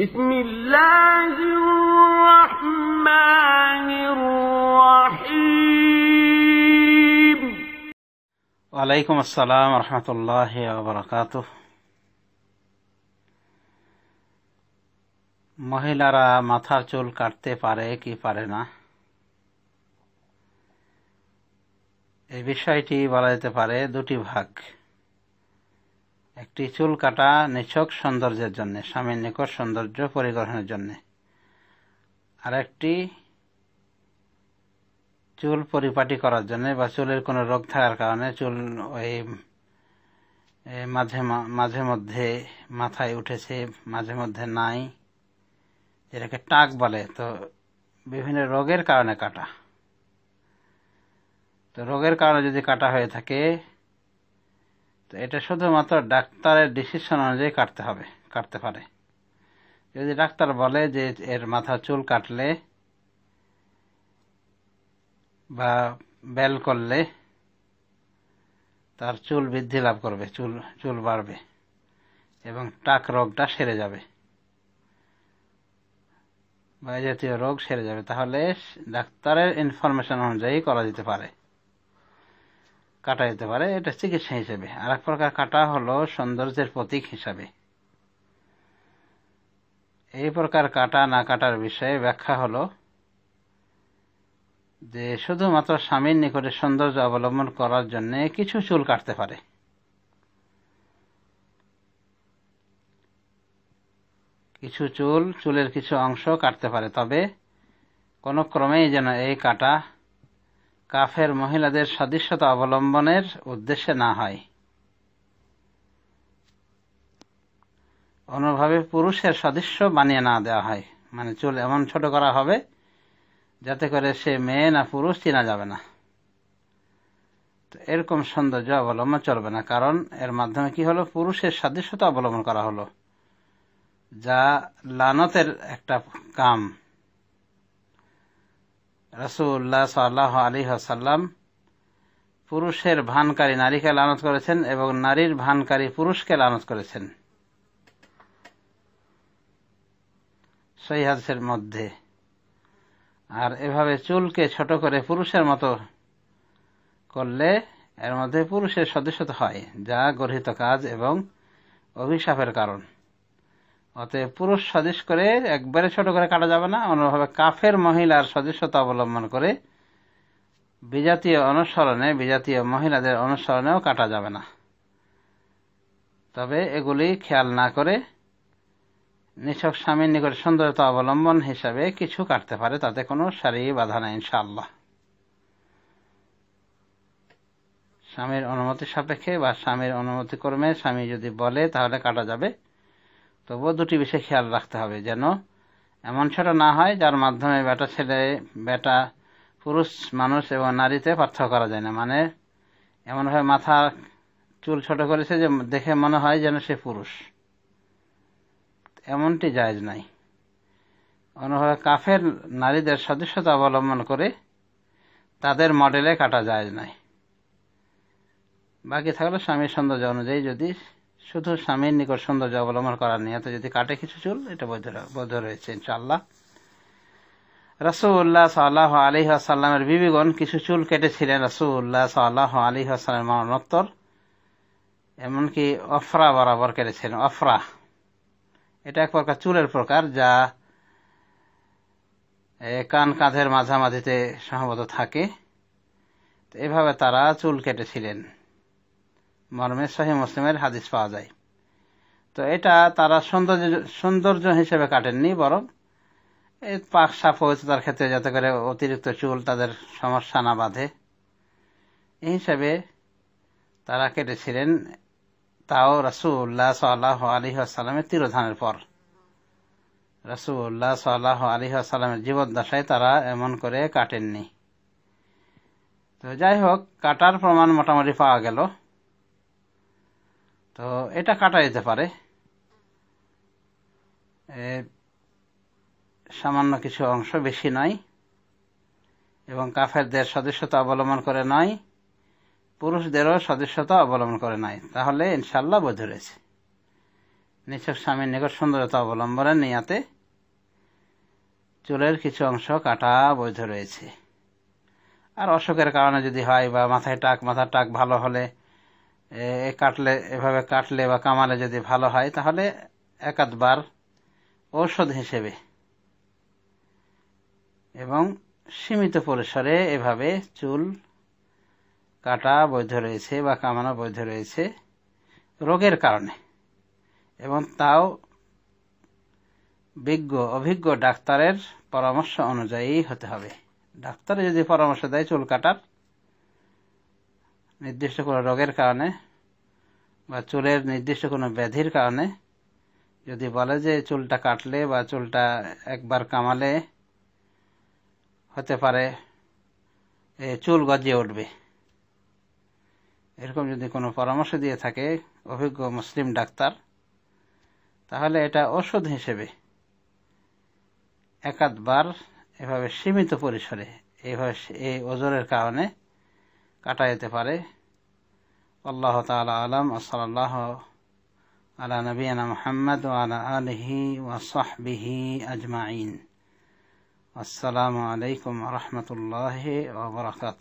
بسم الله الرحمن الرحيم وعليكم السلام ورحمة الله وبركاته মহিলারা মাথার চুল কাটতে পারে কি পারে না এই বিষয়টি বলা যেতে পারে দুটি ভাগ একটি চুল কাটা নিছক সৌন্দর্যের জন্য স্বামীর নিকট সৌন্দর্য পরিগ্রহণের জন্য আর একটি চুল পরিপাটি করার জন্য বা চুলের কোনো রোগ থাকার কারণে চুল ওই মাঝে মাঝে মধ্যে মাথায় উঠেছে মাঝে মধ্যে নাই এটাকে টাক বলে তো বিভিন্ন রোগের কারণে কাটা তো রোগের কারণে যদি কাটা হয়ে থাকে তো এটা শুধুমাত্র ডাক্তারের ডিসিশন অনুযায়ী কাটতে হবে কাটতে পারে যদি ডাক্তার বলে যে এর মাথা চুল কাটলে বা বেল করলে তার চুল বৃদ্ধি লাভ করবে চুল চুল বাড়বে এবং টাক রোগটা সেরে যাবে বা জাতীয় রোগ সেরে যাবে তাহলে ডাক্তারের ইনফরমেশন অনুযায়ী করা যেতে পারে কাটা যেতে পারে এটা চিকিৎসা হিসেবে আর এক প্রকার কাটা হলো সৌন্দর্যের প্রতীক হিসাবে এই প্রকার কাটা না কাটার বিষয়ে ব্যাখ্যা হলো যে শুধুমাত্র স্বামীর নিকটে সৌন্দর্য অবলম্বন করার জন্য কিছু চুল কাটতে পারে কিছু চুল চুলের কিছু অংশ কাটতে পারে তবে কোনো ক্রমেই যেন এই কাটা কাফের মহিলাদের সদৃশ্যতা অবলম্বনের উদ্দেশ্যে না হয় অন্যভাবে পুরুষের সদৃশ্য বানিয়ে না দেওয়া হয় মানে চুল এমন ছোট করা হবে যাতে করে সে মেয়ে না পুরুষ চেনা যাবে না তো এরকম সৌন্দর্য অবলম্বন চলবে না কারণ এর মাধ্যমে কি হলো পুরুষের সাদৃশ্যতা অবলম্বন করা হলো যা লানতের একটা কাম রাসুল্লাহ সাল্লাহ আলী হাসাল্লাম পুরুষের ভানকারী নারীকে লানত করেছেন এবং নারীর ভানকারী পুরুষকে লানত করেছেন সহিহাদের মধ্যে আর এভাবে চুলকে ছোট করে পুরুষের মতো করলে এর মধ্যে পুরুষের সদস্য হয় যা গর্হিত কাজ এবং অভিশাপের কারণ অতএব পুরুষ সদৃশ করে একবারে ছোট করে কাটা যাবে না অন্যভাবে কাফের মহিলার সদস্যতা অবলম্বন করে বিজাতীয় অনুসরণে বিজাতীয় মহিলাদের অনুসরণেও কাটা যাবে না তবে এগুলি খেয়াল না করে নিছক স্বামীর নিকট সুন্দরতা অবলম্বন হিসাবে কিছু কাটতে পারে তাতে কোনো শারীরিক বাধা নেই ইনশাআল্লাহ স্বামীর অনুমতি সাপেক্ষে বা স্বামীর অনুমতি কর্মে স্বামী যদি বলে তাহলে কাটা যাবে তবুও দুটি বিষয় খেয়াল রাখতে হবে যেন এমন ছোটো না হয় যার মাধ্যমে বেটা ছেলে বেটা পুরুষ মানুষ এবং নারীতে পার্থক্য করা যায় না মানে এমনভাবে মাথা চুল ছোট করেছে যে দেখে মনে হয় যেন সে পুরুষ এমনটি জায়জ নাই অন্যভাবে কাফের নারীদের সদস্যতা অবলম্বন করে তাদের মডেলে কাটা যায় নাই বাকি থাকলে স্বামীর সৌন্দর্য অনুযায়ী যদি শুধু স্বামীর নিকট সৌন্দর্য অবলম্বন করার নিহত যদি কাটে কিছু চুল এটা বৈধ বৈধ রয়েছে ইনশাল্লাহ রাসুল্লাহ সাল্লাহ আলী আসাল্লামের বিবিগণ কিছু চুল কেটেছিলেন রাসুল্লাহ সাল্লাহ আলী আসালামের মরণোত্তর এমনকি অফরা বরাবর কেটেছিলেন অফরা এটা এক প্রকার চুলের প্রকার যা কান কাঁধের মাঝামাঝিতে সম্ভবত থাকে তো এভাবে তারা চুল কেটেছিলেন মর্মে শাহী মুসলিমের হাদিস পাওয়া যায় তো এটা তারা সৌন্দর্য সৌন্দর্য হিসেবে কাটেননি বরং পাক সাফ হয়েছে তার ক্ষেত্রে যাতে করে অতিরিক্ত চুল তাদের সমস্যা না বাঁধে এই হিসাবে তারা কেটেছিলেন তাও রাসুল্লাহ সাল্লাহ আলী আসসালামের তিরোধানের পর রাসুল্লাহ সাল্লাহ আলী আসসালামের জীবদ্দশায় তারা এমন করে কাটেননি তো যাই হোক কাটার প্রমাণ মোটামুটি পাওয়া গেল তো এটা কাটা যেতে পারে সামান্য কিছু অংশ বেশি নয় এবং কাফেরদের সদস্যতা অবলম্বন করে নয় পুরুষদেরও সদস্যতা অবলম্বন করে নাই তাহলে ইনশাল্লাহ বোধ রয়েছে নিছক স্বামীর নিকট সুন্দরতা অবলম্বনের নিয়াতে চুলের কিছু অংশ কাটা বৈধ রয়েছে আর অসুখের কারণে যদি হয় বা মাথায় টাক মাথার টাক ভালো হলে কাটলে এভাবে কাটলে বা কামালে যদি ভালো হয় তাহলে একাধবার ঔষধ হিসেবে এবং সীমিত পরিসরে এভাবে চুল কাটা বৈধ রয়েছে বা কামানো বৈধ রয়েছে রোগের কারণে এবং তাও বিজ্ঞ অভিজ্ঞ ডাক্তারের পরামর্শ অনুযায়ী হতে হবে ডাক্তার যদি পরামর্শ দেয় চুল কাটার নির্দিষ্ট কোনো রোগের কারণে বা চুলের নির্দিষ্ট কোনো ব্যাধির কারণে যদি বলে যে চুলটা কাটলে বা চুলটা একবার কামালে হতে পারে চুল গজিয়ে উঠবে এরকম যদি কোনো পরামর্শ দিয়ে থাকে অভিজ্ঞ মুসলিম ডাক্তার তাহলে এটা ওষুধ হিসেবে একাধবার এভাবে সীমিত পরিসরে এইভাবে এই ওজনের কারণে কাটা যেতে পারে আল্লাহ তালা আলম আসাল্লাহ আলা নবীনা মোহাম্মদ আলা আলহি ওয়াসবিহি আজমাইন আসসালামু আলাইকুম রহমতুল্লাহ ওবরাকাত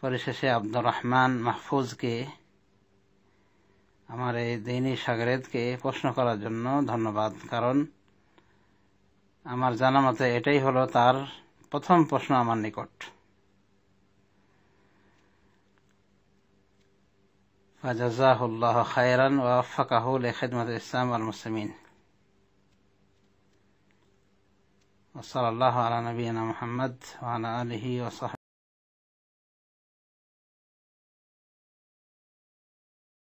পরিশেষে আব্দুর রহমান মাহফুজকে আমার এই দৈনিক সাগরেদকে প্রশ্ন করার জন্য ধন্যবাদ কারণ আমার জানা মতে এটাই হলো তার প্রথম প্রশ্ন আমার নিকট وجزاه الله خيرا ووفقه لخدمة الإسلام والمسلمين وصلى الله على نبينا محمد وعلى آله وصحبه